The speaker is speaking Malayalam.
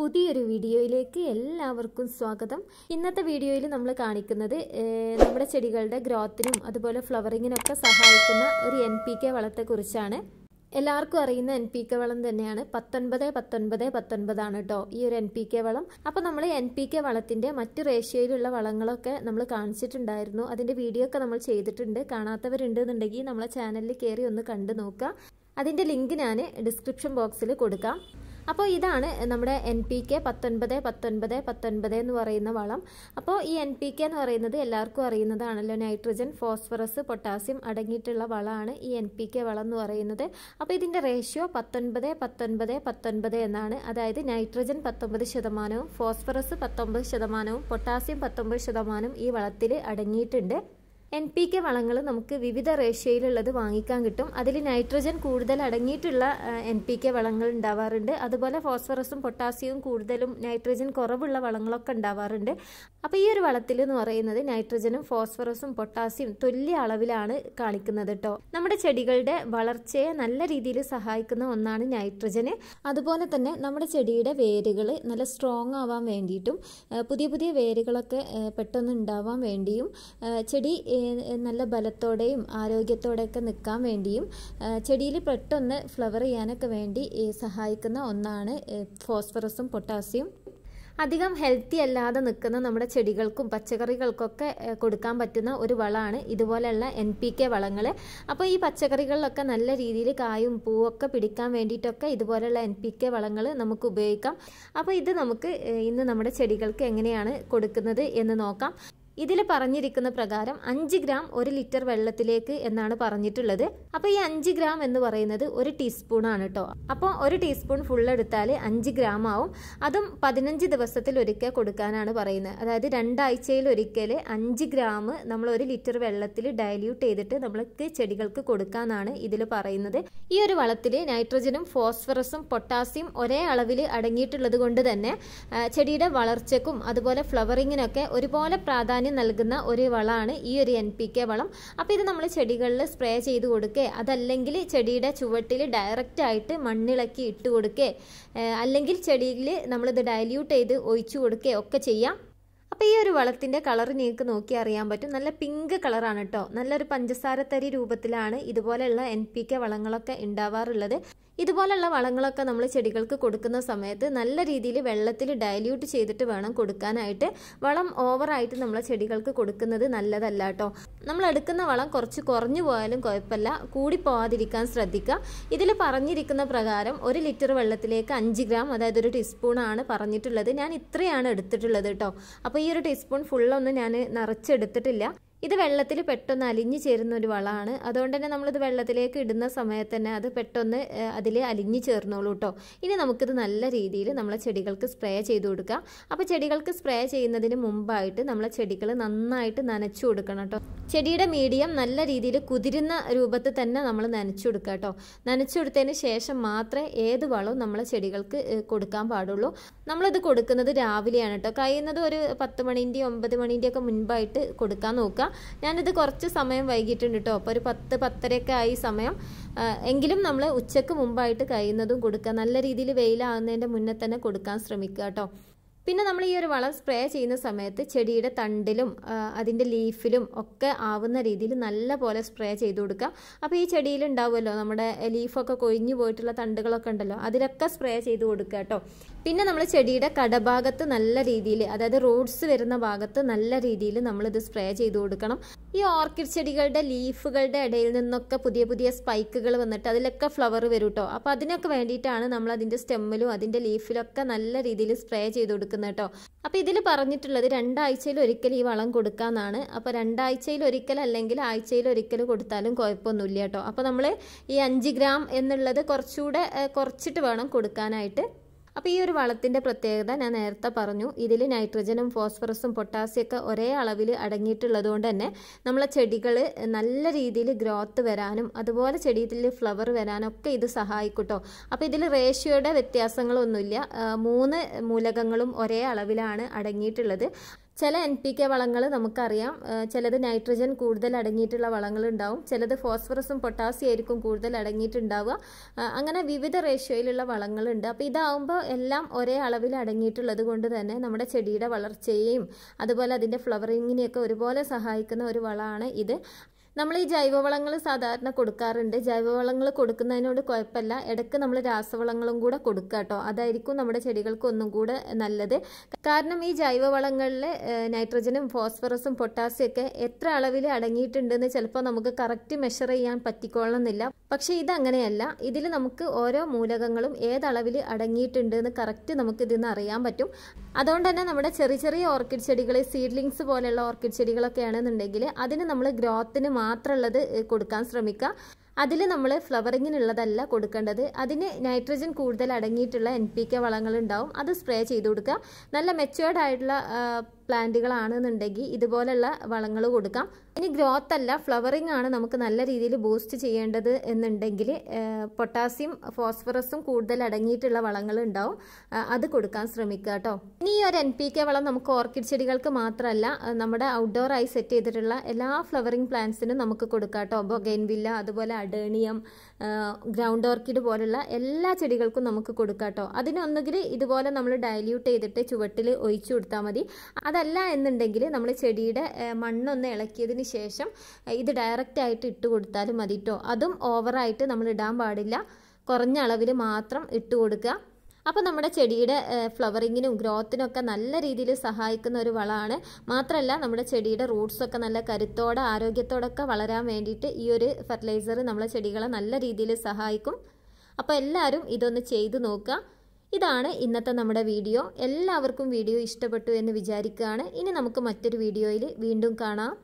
പുതിയൊരു വീഡിയോയിലേക്ക് എല്ലാവർക്കും സ്വാഗതം ഇന്നത്തെ വീഡിയോയിൽ നമ്മൾ കാണിക്കുന്നത് നമ്മുടെ ചെടികളുടെ ഗ്രോത്തിനും അതുപോലെ ഫ്ലവറിങ്ങിനൊക്കെ സഹായിക്കുന്ന ഒരു എൻ പി കെ വളത്തെക്കുറിച്ചാണ് എല്ലാവർക്കും അറിയുന്ന എൻ പി കെ വളം തന്നെയാണ് പത്തൊൻപത് പത്തൊൻപത് പത്തൊൻപതാണ് കേട്ടോ ഈ ഒരു എൻ പി കെ വളം അപ്പോൾ നമ്മൾ എൻ പി കെ വളത്തിൻ്റെ മറ്റ് റേഷ്യയിലുള്ള വളങ്ങളൊക്കെ നമ്മൾ കാണിച്ചിട്ടുണ്ടായിരുന്നു അതിൻ്റെ വീഡിയോ ഒക്കെ നമ്മൾ ചെയ്തിട്ടുണ്ട് കാണാത്തവരുണ്ട് എന്നുണ്ടെങ്കിൽ നമ്മളെ ചാനലിൽ കയറി ഒന്ന് കണ്ടു നോക്കുക അതിൻ്റെ ലിങ്ക് ഞാൻ ഡിസ്ക്രിപ്ഷൻ ബോക്സിൽ കൊടുക്കാം അപ്പോൾ ഇതാണ് നമ്മുടെ എൻ പി കെ പത്തൊൻപത് പത്തൊൻപത് പത്തൊൻപത് എന്ന് പറയുന്ന വളം അപ്പോൾ ഈ എൻ പി കെ എന്ന് പറയുന്നത് എല്ലാവർക്കും അറിയുന്നതാണല്ലോ നൈട്രജൻ ഫോസ്ഫറസ് പൊട്ടാസ്യം അടങ്ങിയിട്ടുള്ള വളമാണ് ഈ എൻ പി കെ വളം എന്ന് പറയുന്നത് അപ്പോൾ ഇതിൻ്റെ റേഷ്യോ പത്തൊൻപത് പത്തൊൻപത് പത്തൊൻപത് എന്നാണ് അതായത് നൈട്രജൻ പത്തൊമ്പത് ശതമാനവും ഫോസ്ഫറസ് പത്തൊമ്പത് ശതമാനവും പൊട്ടാസ്യം പത്തൊമ്പത് ശതമാനവും ഈ വളത്തിൽ അടങ്ങിയിട്ടുണ്ട് എൻ പി കെ വളങ്ങൾ നമുക്ക് വിവിധ റേഷ്യയിലുള്ളത് വാങ്ങിക്കാൻ കിട്ടും അതിൽ നൈട്രജൻ കൂടുതൽ അടങ്ങിയിട്ടുള്ള എൻ പി കെ വളങ്ങൾ ഉണ്ടാവാറുണ്ട് അതുപോലെ ഫോസ്ഫറസും പൊട്ടാസ്യവും കൂടുതലും നൈട്രജൻ കുറവുള്ള വളങ്ങളൊക്കെ ഉണ്ടാവാറുണ്ട് അപ്പോൾ ഈ ഒരു വളത്തിൽ എന്ന് പറയുന്നത് നൈട്രജനും ഫോസ്ഫറസും പൊട്ടാസ്യം തുല്യ അളവിലാണ് കാണിക്കുന്നത് കേട്ടോ നമ്മുടെ ചെടികളുടെ വളർച്ചയെ നല്ല രീതിയിൽ സഹായിക്കുന്ന ഒന്നാണ് നൈട്രജന് അതുപോലെ തന്നെ നമ്മുടെ ചെടിയുടെ വേരുകൾ നല്ല സ്ട്രോങ് ആവാൻ വേണ്ടിയിട്ടും പുതിയ പുതിയ വേരുകളൊക്കെ പെട്ടെന്ന് ഉണ്ടാവാൻ വേണ്ടിയും ചെടി നല്ല ബലത്തോടെയും ആരോഗ്യത്തോടെയൊക്കെ നിൽക്കാൻ വേണ്ടിയും ചെടിയിൽ പെട്ടെന്ന് ഫ്ലവർ ചെയ്യാനൊക്കെ വേണ്ടി സഹായിക്കുന്ന ഒന്നാണ് ഫോസ്ഫറസും പൊട്ടാസ്യം അധികം ഹെൽത്തി അല്ലാതെ നിൽക്കുന്ന നമ്മുടെ ചെടികൾക്കും പച്ചക്കറികൾക്കൊക്കെ കൊടുക്കാൻ പറ്റുന്ന ഒരു വളമാണ് ഇതുപോലെയുള്ള എൻ പി കെ വളങ്ങൾ അപ്പോൾ ഈ പച്ചക്കറികളിലൊക്കെ നല്ല രീതിയിൽ കായും പൂവൊക്കെ പിടിക്കാൻ വേണ്ടിയിട്ടൊക്കെ ഇതുപോലെയുള്ള എൻ പി കെ വളങ്ങൾ നമുക്ക് ഉപയോഗിക്കാം അപ്പോൾ ഇത് നമുക്ക് ഇന്ന് നമ്മുടെ ചെടികൾക്ക് എങ്ങനെയാണ് കൊടുക്കുന്നത് എന്ന് നോക്കാം ഇതിൽ പറഞ്ഞിരിക്കുന്ന പ്രകാരം അഞ്ച് ഗ്രാം ഒരു ലിറ്റർ വെള്ളത്തിലേക്ക് എന്നാണ് പറഞ്ഞിട്ടുള്ളത് അപ്പോൾ ഈ അഞ്ച് ഗ്രാം എന്ന് പറയുന്നത് ഒരു ടീസ്പൂൺ ആണ് കേട്ടോ അപ്പോൾ ഒരു ടീസ്പൂൺ ഫുൾ എടുത്താൽ അഞ്ച് ഗ്രാം ആവും അതും പതിനഞ്ച് ദിവസത്തിൽ ഒരിക്കൽ കൊടുക്കാനാണ് പറയുന്നത് അതായത് രണ്ടാഴ്ചയിൽ ഒരിക്കൽ അഞ്ച് ഗ്രാം നമ്മൾ ഒരു ലിറ്റർ വെള്ളത്തിൽ ഡയല്യൂട്ട് ചെയ്തിട്ട് നമ്മൾക്ക് ചെടികൾക്ക് കൊടുക്കാനാണ് ഇതിൽ പറയുന്നത് ഈ ഒരു വളത്തിൽ നൈട്രജനും ഫോസ്ഫറസും പൊട്ടാസ്യം ഒരേ അളവിൽ അടങ്ങിയിട്ടുള്ളത് കൊണ്ട് തന്നെ ചെടിയുടെ വളർച്ചക്കും അതുപോലെ ഫ്ലവറിങ്ങിനൊക്കെ ഒരുപോലെ പ്രാധാന്യം അതിന് നൽകുന്ന ഒരു വളമാണ് ഈ ഒരു എൻ പി കെ വളം അപ്പോൾ ഇത് നമ്മൾ ചെടികളിൽ സ്പ്രേ ചെയ്ത് കൊടുക്കുക അതല്ലെങ്കിൽ ചെടിയുടെ ചുവട്ടിൽ ഡയറക്റ്റ് ആയിട്ട് മണ്ണിളക്കി ഇട്ട് കൊടുക്കുക അല്ലെങ്കിൽ ചെടിയിൽ നമ്മളിത് ഡയല്യൂട്ട് ചെയ്ത് ഒഴിച്ചു കൊടുക്കുക ഒക്കെ ചെയ്യാം അപ്പോൾ ഈ ഒരു വളത്തിൻ്റെ കളർ നിങ്ങൾക്ക് നോക്കി അറിയാൻ പറ്റും നല്ല പിങ്ക് കളറാണ് കേട്ടോ നല്ലൊരു പഞ്ചസാര തരി രൂപത്തിലാണ് ഇതുപോലെയുള്ള എൻ പി കെ വളങ്ങളൊക്കെ ഉണ്ടാവാറുള്ളത് ഇതുപോലുള്ള വളങ്ങളൊക്കെ നമ്മൾ ചെടികൾക്ക് കൊടുക്കുന്ന സമയത്ത് നല്ല രീതിയിൽ വെള്ളത്തിൽ ഡയല്യൂട്ട് ചെയ്തിട്ട് വേണം കൊടുക്കാനായിട്ട് വളം ഓവറായിട്ട് നമ്മൾ ചെടികൾക്ക് കൊടുക്കുന്നത് നല്ലതല്ല കേട്ടോ നമ്മൾ എടുക്കുന്ന വളം കുറച്ച് കുറഞ്ഞു പോയാലും കുഴപ്പമില്ല കൂടി പോവാതിരിക്കാൻ ശ്രദ്ധിക്കുക ഇതിൽ പറഞ്ഞിരിക്കുന്ന പ്രകാരം ഒരു ലിറ്റർ വെള്ളത്തിലേക്ക് അഞ്ച് ഗ്രാം അതായത് ഒരു ടീസ്പൂൺ ആണ് പറഞ്ഞിട്ടുള്ളത് ഞാൻ ഇത്രയാണ് എടുത്തിട്ടുള്ളത് കേട്ടോ അപ്പോൾ ഈ ഒരു ടീസ്പൂൺ ഫുള്ളൊന്നും ഞാൻ നിറച്ചെടുത്തിട്ടില്ല ഇത് വെള്ളത്തിൽ പെട്ടെന്ന് അലിഞ്ഞു ചേരുന്ന ഒരു വളമാണ് അതുകൊണ്ട് തന്നെ നമ്മളിത് വെള്ളത്തിലേക്ക് ഇടുന്ന സമയത്ത് തന്നെ അത് പെട്ടെന്ന് അതിൽ അലിഞ്ഞു ചേർന്നോളൂ കേട്ടോ ഇനി നമുക്കിത് നല്ല രീതിയിൽ നമ്മളെ ചെടികൾക്ക് സ്പ്രേ ചെയ്ത് കൊടുക്കുക അപ്പോൾ ചെടികൾക്ക് സ്പ്രേ ചെയ്യുന്നതിന് മുമ്പായിട്ട് നമ്മളെ ചെടികൾ നന്നായിട്ട് നനച്ചു കൊടുക്കണം കേട്ടോ ചെടിയുടെ മീഡിയം നല്ല രീതിയിൽ കുതിരുന്ന രൂപത്തിൽ തന്നെ നമ്മൾ നനച്ചു കൊടുക്കുക കേട്ടോ നനച്ചു കൊടുത്തതിന് ശേഷം മാത്രമേ ഏത് വളവും നമ്മളെ ചെടികൾക്ക് കൊടുക്കാൻ പാടുള്ളൂ നമ്മളിത് കൊടുക്കുന്നത് രാവിലെയാണ് കേട്ടോ കഴിയുന്നത് ഒരു പത്ത് മണിൻ്റെയും ഒമ്പത് മണിൻ്റെയൊക്കെ മുൻപായിട്ട് കൊടുക്കാൻ നോക്കുക ഞാനിത് കുറച്ച് സമയം വൈകിട്ടുണ്ട് കേട്ടോ അപ്പോൾ ഒരു പത്ത് പത്തരയൊക്കെ ആയി സമയം എങ്കിലും നമ്മൾ ഉച്ചയ്ക്ക് മുമ്പായിട്ട് കഴിയുന്നതും കൊടുക്കുക നല്ല രീതിയിൽ വെയിലാകുന്നതിൻ്റെ മുന്നേ തന്നെ കൊടുക്കാൻ ശ്രമിക്കുക കേട്ടോ പിന്നെ നമ്മൾ ഈ ഒരു വളം സ്പ്രേ ചെയ്യുന്ന സമയത്ത് ചെടിയുടെ തണ്ടിലും അതിൻ്റെ ലീഫിലും ഒക്കെ ആവുന്ന രീതിയിൽ നല്ല പോലെ സ്പ്രേ ചെയ്ത് കൊടുക്കുക അപ്പോൾ ഈ ചെടിയിൽ ഉണ്ടാവുമല്ലോ നമ്മുടെ ലീഫൊക്കെ കൊഴിഞ്ഞു പോയിട്ടുള്ള തണ്ടുകളൊക്കെ ഉണ്ടല്ലോ അതിലൊക്കെ സ്പ്രേ ചെയ്ത് കൊടുക്കുക കേട്ടോ പിന്നെ നമ്മൾ ചെടിയുടെ കടഭാഗത്ത് നല്ല രീതിയിൽ അതായത് റൂട്ട്സ് വരുന്ന ഭാഗത്ത് നല്ല രീതിയിൽ നമ്മളിത് സ്പ്രേ ചെയ്ത് കൊടുക്കണം ഈ ഓർക്കിഡ് ചെടികളുടെ ലീഫുകളുടെ ഇടയിൽ നിന്നൊക്കെ പുതിയ പുതിയ സ്പൈക്കുകൾ വന്നിട്ട് അതിലൊക്കെ ഫ്ലവർ വരും കേട്ടോ അപ്പോൾ അതിനൊക്കെ വേണ്ടിയിട്ടാണ് നമ്മൾ അതിൻ്റെ സ്റ്റെമ്മിലും അതിൻ്റെ ലീഫിലൊക്കെ നല്ല രീതിയിൽ സ്പ്രേ ചെയ്ത് കൊടുക്കുന്നത് കൊടുക്കുന്നത് കേട്ടോ അപ്പോൾ ഇതിൽ പറഞ്ഞിട്ടുള്ളത് രണ്ടാഴ്ചയിൽ ഒരിക്കൽ ഈ വളം കൊടുക്കാമെന്നാണ് അപ്പോൾ രണ്ടാഴ്ചയിൽ ഒരിക്കൽ അല്ലെങ്കിൽ ആഴ്ചയിൽ ഒരിക്കൽ കൊടുത്താലും കുഴപ്പമൊന്നുമില്ല കേട്ടോ അപ്പോൾ നമ്മൾ ഈ അഞ്ച് ഗ്രാം എന്നുള്ളത് കുറച്ചുകൂടെ കുറച്ചിട്ട് വേണം കൊടുക്കാനായിട്ട് അപ്പോൾ ഈ ഒരു വളത്തിൻ്റെ പ്രത്യേകത ഞാൻ നേരത്തെ പറഞ്ഞു ഇതിൽ നൈട്രജനും ഫോസ്ഫറസും പൊട്ടാസ്യമൊക്കെ ഒരേ അളവിൽ അടങ്ങിയിട്ടുള്ളത് കൊണ്ട് തന്നെ നമ്മളെ ചെടികൾ നല്ല രീതിയിൽ ഗ്രോത്ത് വരാനും അതുപോലെ ചെടിയിൽ ഫ്ലവർ വരാനൊക്കെ ഇത് സഹായിക്കട്ടോ അപ്പോൾ ഇതിൽ റേഷ്യോയുടെ വ്യത്യാസങ്ങളൊന്നുമില്ല മൂന്ന് മൂലകങ്ങളും ഒരേ അളവിലാണ് അടങ്ങിയിട്ടുള്ളത് ചില എൻ പി കെ വളങ്ങൾ നമുക്കറിയാം ചിലത് നൈട്രജൻ കൂടുതൽ അടങ്ങിയിട്ടുള്ള ഉണ്ടാവും ചിലത് ഫോസ്ഫറസും പൊട്ടാസ്യം ആയിരിക്കും കൂടുതൽ അടങ്ങിയിട്ടുണ്ടാവുക അങ്ങനെ വിവിധ റേഷ്യോയിലുള്ള വളങ്ങളുണ്ട് അപ്പോൾ ഇതാവുമ്പോൾ എല്ലാം ഒരേ അളവിൽ അടങ്ങിയിട്ടുള്ളത് കൊണ്ട് തന്നെ നമ്മുടെ ചെടിയുടെ വളർച്ചയെയും അതുപോലെ അതിൻ്റെ ഫ്ലവറിങ്ങിനെയൊക്കെ ഒരുപോലെ സഹായിക്കുന്ന ഒരു വളമാണ് ഇത് നമ്മൾ ഈ ജൈവവളങ്ങൾ സാധാരണ കൊടുക്കാറുണ്ട് ജൈവവളങ്ങൾ കൊടുക്കുന്നതിനോട് കുഴപ്പമില്ല ഇടയ്ക്ക് നമ്മൾ രാസവളങ്ങളും കൂടെ കൊടുക്കുക കേട്ടോ അതായിരിക്കും നമ്മുടെ ചെടികൾക്ക് ഒന്നും കൂടെ നല്ലത് കാരണം ഈ ജൈവവളങ്ങളിൽ നൈട്രജനും ഫോസ്ഫറസും പൊട്ടാസ്യം ഒക്കെ എത്ര അളവിൽ അടങ്ങിയിട്ടുണ്ടെന്ന് ചിലപ്പോൾ നമുക്ക് കറക്റ്റ് മെഷർ ചെയ്യാൻ പറ്റിക്കൊള്ളുന്നില്ല പക്ഷേ ഇതങ്ങനെയല്ല ഇതിൽ നമുക്ക് ഓരോ മൂലകങ്ങളും ഏതളവിൽ അടങ്ങിയിട്ടുണ്ട് എന്ന് കറക്റ്റ് നമുക്ക് ഇതിന്ന് അറിയാൻ പറ്റും അതുകൊണ്ട് തന്നെ നമ്മുടെ ചെറിയ ചെറിയ ഓർക്കിഡ് ചെടികൾ സീഡ്ലിങ്സ് പോലെയുള്ള ഓർക്കിഡ് ചെടികളൊക്കെ ആണെന്നുണ്ടെങ്കിൽ അതിന് നമ്മൾ ഗ്രോത്തിന് മാത്രമുള്ളത് കൊടുക്കാൻ ശ്രമിക്കുക അതിൽ നമ്മൾ ഫ്ലവറിങ്ങിനുള്ളതല്ല കൊടുക്കേണ്ടത് അതിന് നൈട്രജൻ കൂടുതൽ അടങ്ങിയിട്ടുള്ള എൻ പി കെ വളങ്ങളുണ്ടാവും അത് സ്പ്രേ ചെയ്ത് കൊടുക്കുക നല്ല മെച്ചുവേർഡ് ആയിട്ടുള്ള പ്ലാന്റുകളാണെന്നുണ്ടെങ്കിൽ ഇതുപോലെയുള്ള വളങ്ങൾ കൊടുക്കാം ഇനി ഗ്രോത്ത് അല്ല ഫ്ലവറിങ് ആണ് നമുക്ക് നല്ല രീതിയിൽ ബൂസ്റ്റ് ചെയ്യേണ്ടത് എന്നുണ്ടെങ്കിൽ പൊട്ടാസ്യം ഫോസ്ഫറസും കൂടുതൽ അടങ്ങിയിട്ടുള്ള വളങ്ങൾ ഉണ്ടാവും അത് കൊടുക്കാൻ ശ്രമിക്കുക കേട്ടോ ഇനി ഈ ഒരു എൻ പി കെ വളം നമുക്ക് ഓർക്കിഡ് ചെടികൾക്ക് മാത്രമല്ല നമ്മുടെ ഔട്ട്ഡോറായി സെറ്റ് ചെയ്തിട്ടുള്ള എല്ലാ ഫ്ലവറിങ് പ്ലാന്റ്സിനും നമുക്ക് കൊടുക്കാം കേട്ടോ ബൊഗൈൻവില്ല അതുപോലെ അഡേണിയം ഗ്രൗണ്ട് ഓർക്കിഡ് പോലുള്ള എല്ലാ ചെടികൾക്കും നമുക്ക് കൊടുക്കാം കേട്ടോ അതിനൊന്നുകിൽ ഇതുപോലെ നമ്മൾ ഡയല്യൂട്ട് ചെയ്തിട്ട് ചുവട്ടിൽ ഒഴിച്ചു കൊടുത്താൽ മതി അതല്ല എന്നുണ്ടെങ്കിൽ നമ്മൾ ചെടിയുടെ മണ്ണൊന്ന് ഇളക്കിയതിന് ശേഷം ഇത് ആയിട്ട് ഇട്ട് കൊടുത്താൽ മതി കേട്ടോ അതും ഓവറായിട്ട് നമ്മൾ ഇടാൻ പാടില്ല കുറഞ്ഞ അളവിൽ മാത്രം ഇട്ട് കൊടുക്കുക അപ്പോൾ നമ്മുടെ ചെടിയുടെ ഫ്ലവറിങ്ങിനും ഗ്രോത്തിനൊക്കെ നല്ല രീതിയിൽ സഹായിക്കുന്ന ഒരു വളമാണ് മാത്രമല്ല നമ്മുടെ ചെടിയുടെ റൂട്ട്സൊക്കെ നല്ല കരുത്തോടെ ആരോഗ്യത്തോടൊക്കെ വളരാൻ വേണ്ടിയിട്ട് ഈ ഒരു ഫെർട്ടിലൈസർ നമ്മളെ ചെടികളെ നല്ല രീതിയിൽ സഹായിക്കും അപ്പോൾ എല്ലാവരും ഇതൊന്ന് ചെയ്തു നോക്കുക ഇതാണ് ഇന്നത്തെ നമ്മുടെ വീഡിയോ എല്ലാവർക്കും വീഡിയോ ഇഷ്ടപ്പെട്ടു എന്ന് വിചാരിക്കുകയാണ് ഇനി നമുക്ക് മറ്റൊരു വീഡിയോയിൽ വീണ്ടും കാണാം